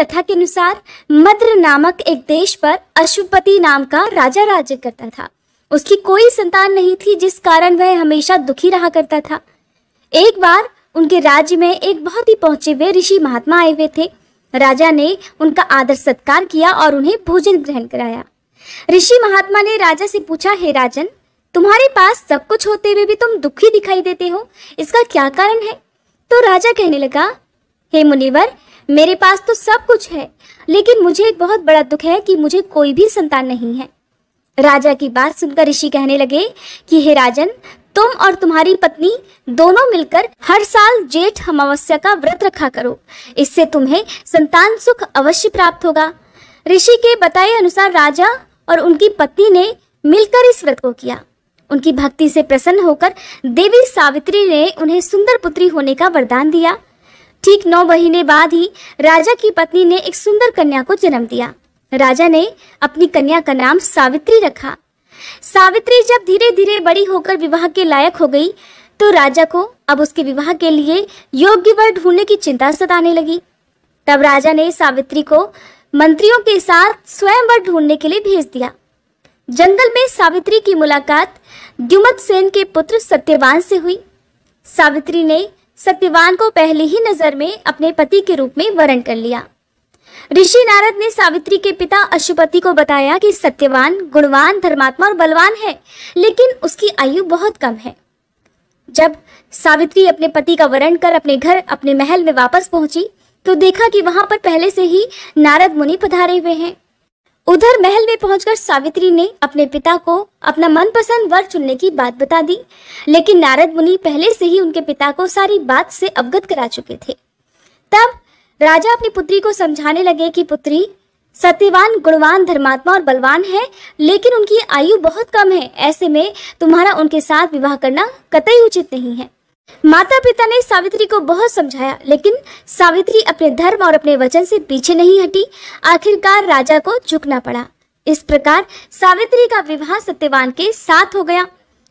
कथा के अनुसार मद्र नामक एक देश पर अशुपति नाम का राजा राज्य करता था उसकी कोई संतान नहीं थी जिस कारण वह हमेशा दुखी रहा करता था एक बार उनके राज्य में एक बहुत ही पहुंचे हुए ऋषि महात्मा आए हुए थे राजा ने उनका आदर सत्कार किया और उन्हें भोजन ग्रहण कराया ऋषि महात्मा ने राजा से पूछा हे राजन तुम्हारे पास सब कुछ होते हुए भी तुम दुखी दिखाई देते हो इसका क्या कारण है तो राजा कहने लगा हे मुनिवर मेरे पास तो सब कुछ है लेकिन मुझे एक बहुत बड़ा दुख है कि मुझे कोई भी संतान नहीं है राजा की बात सुनकर ऋषि कहने लगे कि हे राजन तुम और तुम्हारी पत्नी दोनों मिलकर हर साल जेठ अमावस्या का व्रत रखा करो इससे तुम्हें संतान सुख अवश्य प्राप्त होगा ऋषि के बताए अनुसार राजा और उनकी पत्नी ने मिलकर इस व्रत को किया उनकी भक्ति से प्रसन्न होकर देवी सावित्री ने उन्हें सुंदर पुत्री होने का वरदान दिया ठीक नौ महीने बाद ही राजा की पत्नी ने एक सुंदर कन्या को जन्म दिया राजा ने अपनी कन्या का नाम सावित्री रखा सावित्री जब धीरे धीरे बड़ी होकर विवाह के लायक हो गई तो राजा को अब उसके विवाह के लिए योग्य वर ढूंढने की चिंता सताने लगी तब राजा ने सावित्री को मंत्रियों के साथ स्वयं वर ढूंढने के लिए भेज दिया जंगल में सावित्री की मुलाकात द्युमत सेन के पुत्र सत्यवान से हुई सावित्री ने शक्तिवान को पहले ही नजर में अपने पति के रूप में वर्ण कर लिया ऋषि नारद ने सावित्री के पिता अशुपति को बताया कि सत्यवान गुणवान धर्मात्मा और बलवान है लेकिन उसकी आयु बहुत कम है जब सावित्री अपने पति का वरण कर अपने घर अपने महल में वापस पहुंची तो देखा कि वहां पर पहले से ही नारद मुनि पधारे हुए हैं उधर महल में पहुंचकर सावित्री ने अपने पिता को अपना मनपसंद वर चुनने की बात बता दी लेकिन नारद मुनि पहले से ही उनके पिता को सारी बात से अवगत करा चुके थे तब राजा अपनी पुत्री को समझाने लगे कि पुत्री सत्यवान गुणवान धर्मात्मा और बलवान है लेकिन उनकी आयु बहुत कम है ऐसे में तुम्हारा उनके साथ विवाह करना कतई उचित नहीं है माता पिता ने सावित्री को बहुत समझाया लेकिन सावित्री अपने धर्म और अपने वचन से पीछे नहीं हटी आखिरकार राजा को झुकना पड़ा इस प्रकार सावित्री का विवाह सत्यवान के साथ हो गया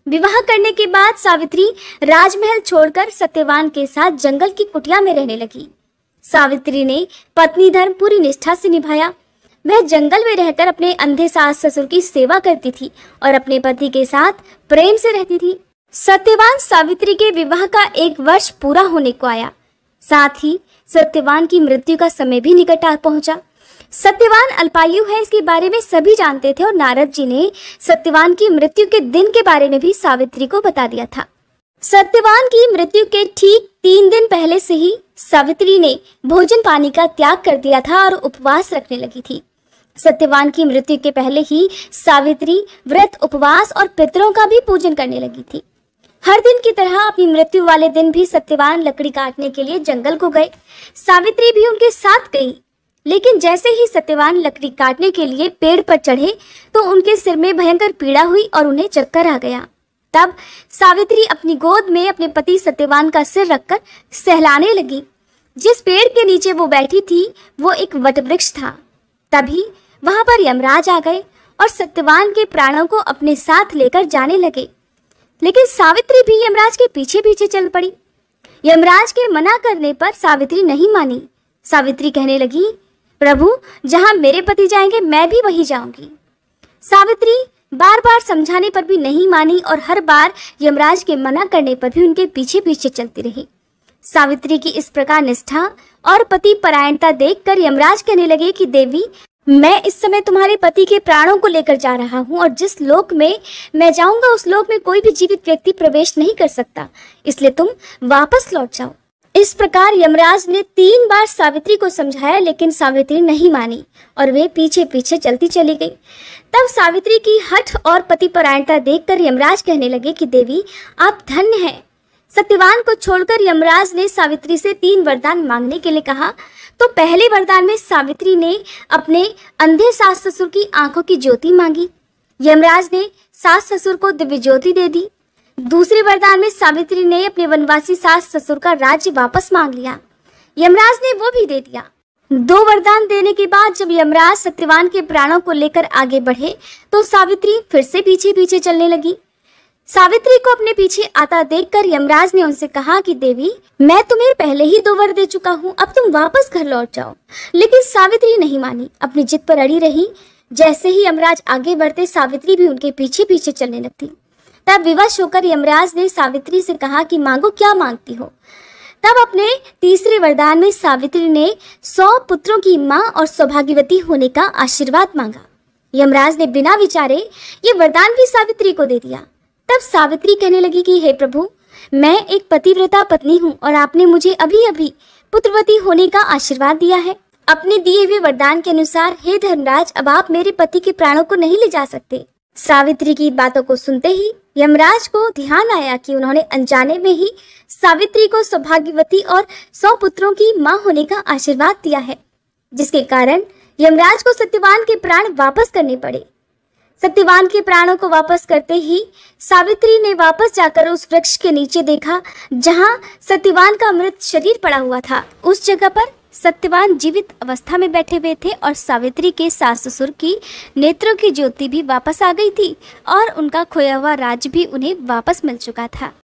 विवाह करने के बाद सावित्री राजमहल छोड़कर सत्यवान के साथ जंगल की कुटिया में रहने लगी सावित्री ने पत्नी धर्म पूरी निष्ठा से निभाया वह जंगल में रहकर अपने अंधे सास ससुर की सेवा करती थी और अपने पति के साथ प्रेम से रहती थी सत्यवान सावित्री के विवाह का एक वर्ष पूरा होने को आया साथ ही सत्यवान की मृत्यु का समय भी निकट आ पहुंचा सत्यवान अल्पायु है इसके बारे में सभी जानते थे और नारद जी ने सत्यवान की मृत्यु के दिन के बारे में भी सावित्री को बता दिया था सत्यवान की मृत्यु के ठीक तीन दिन पहले से ही सावित्री ने भोजन पानी का त्याग कर दिया था और उपवास रखने लगी थी सत्यवान की मृत्यु के पहले ही सावित्री व्रत उपवास और पितरों का भी पूजन करने लगी थी हर दिन की तरह अपनी मृत्यु वाले दिन भी सत्यवान लकड़ी काटने के लिए जंगल को गए सावित्री भी उनके साथ गई लेकिन जैसे ही सत्यवान लकड़ी काटने के लिए पेड़ पर चढ़े तो उनके सिर में भयंकर पीड़ा हुई और उन्हें चक्कर आ गया तब सावित्री अपनी गोद में अपने पति सत्यवान का सिर रखकर सहलाने लगी जिस पेड़ के नीचे वो बैठी थी वो एक वटवृक्ष था तभी वहां पर यमराज आ गए और सत्यवान के प्राणों को अपने साथ लेकर जाने लगे लेकिन सावित्री भी यमराज के पीछे पीछे चल पड़ी यमराज के मना करने पर सावित्री नहीं मानी सावित्री कहने लगी प्रभु जहां मेरे पति जाएंगे मैं भी वहीं जाऊंगी सावित्री बार बार समझाने पर भी नहीं मानी और हर बार यमराज के मना करने पर भी उनके पीछे पीछे चलती रही सावित्री की इस प्रकार निष्ठा और पति परायणता देखकर यमराज कहने लगे कि देवी मैं इस समय तुम्हारे पति के प्राणों को लेकर जा रहा हूँ और जिस लोक में मैं जाऊंगा उस लोक में कोई भी जीवित व्यक्ति प्रवेश नहीं कर सकता इसलिए तुम वापस लौट जाओ इस प्रकार यमराज ने तीन बार सावित्री को समझाया लेकिन सावित्री नहीं मानी और वे पीछे पीछे चलती चली गई तब सावित्री की हठ और पतिपरायणता देखकर यमराज कहने लगे कि देवी आप धन्य हैं सत्यवान को छोड़कर यमराज ने सावित्री से तीन वरदान मांगने के लिए कहा तो पहले वरदान में सावित्री ने अपने अंधे सास ससुर की आंखों की ज्योति मांगी यमराज ने सास ससुर को दिव्य ज्योति दे दी दूसरे वरदान में सावित्री ने अपने वनवासी सास ससुर का राज्य वापस मांग लिया यमराज ने वो भी दे दिया दो वरदान देने के बाद जब यमराज सत्यवान के प्राणों को लेकर आगे बढ़े तो सावित्री फिर से पीछे पीछे चलने लगी सावित्री को अपने पीछे आता देखकर यमराज ने उनसे कहा कि देवी मैं तुम्हें पहले ही दो वर दे चुका हूँ अब तुम वापस घर लौट जाओ लेकिन सावित्री नहीं मानी अपनी जिद पर अड़ी रही जैसे ही यमराज आगे बढ़ते सावित्री भी उनके पीछे पीछे चलने लगती तब विवश होकर यमराज ने सावित्री से कहा कि मांगो क्या मांगती हो तब अपने तीसरे वरदान में सावित्री ने सौ पुत्रों की माँ और सौभाग्यवती होने का आशीर्वाद मांगा यमराज ने बिना विचारे ये वरदान भी सावित्री को दे दिया तब सावित्री कहने लगी कि हे प्रभु मैं एक पतिव्रता पत्नी हूँ और आपने मुझे अभी अभी पुत्रवती होने का आशीर्वाद दिया है अपने दिए हुए वरदान के अनुसार हे धर्मराज अब आप मेरे पति के प्राणों को नहीं ले जा सकते सावित्री की बातों को सुनते ही यमराज को ध्यान आया कि उन्होंने अनजाने में ही सावित्री को सौभाग्यवती और सौ पुत्रों की मां होने का आशीर्वाद दिया है जिसके कारण यमराज को सत्यवान के प्राण वापस करने पड़े सत्यवान के प्राणों को वापस करते ही सावित्री ने वापस जाकर उस वृक्ष के नीचे देखा जहां सत्यवान का मृत शरीर पड़ा हुआ था उस जगह पर सत्यवान जीवित अवस्था में बैठे हुए थे और सावित्री के सास ससुर की नेत्रों की ज्योति भी वापस आ गई थी और उनका खोया हुआ राज भी उन्हें वापस मिल चुका था